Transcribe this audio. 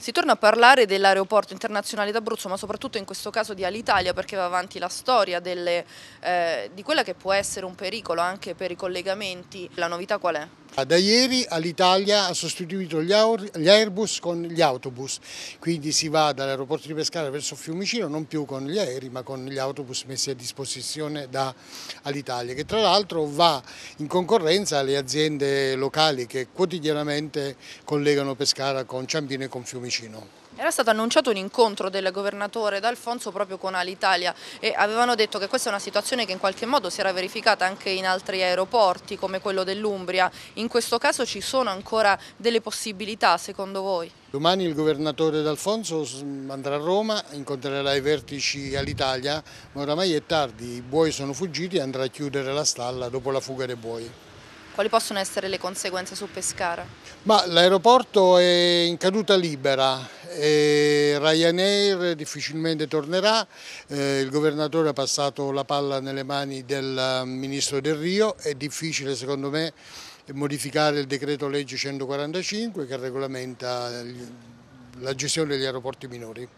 Si torna a parlare dell'aeroporto internazionale d'Abruzzo, ma soprattutto in questo caso di Alitalia, perché va avanti la storia delle, eh, di quella che può essere un pericolo anche per i collegamenti. La novità qual è? Ah, da ieri Alitalia ha sostituito gli Airbus con gli autobus, quindi si va dall'aeroporto di Pescara verso Fiumicino non più con gli aerei ma con gli autobus messi a disposizione da Alitalia, che tra l'altro va in concorrenza alle aziende locali che quotidianamente collegano Pescara con Ciampino e con Fiumicino vicino. Era stato annunciato un incontro del governatore D'Alfonso proprio con Alitalia e avevano detto che questa è una situazione che in qualche modo si era verificata anche in altri aeroporti come quello dell'Umbria. In questo caso ci sono ancora delle possibilità secondo voi? Domani il governatore D'Alfonso andrà a Roma, incontrerà i vertici all'Italia, ma oramai è tardi, i buoi sono fuggiti e andrà a chiudere la stalla dopo la fuga dei buoi. Quali possono essere le conseguenze su Pescara? l'aeroporto è in caduta libera, Ryanair difficilmente tornerà, eh, il governatore ha passato la palla nelle mani del eh, ministro Del Rio, è difficile secondo me modificare il decreto legge 145 che regolamenta la gestione degli aeroporti minori.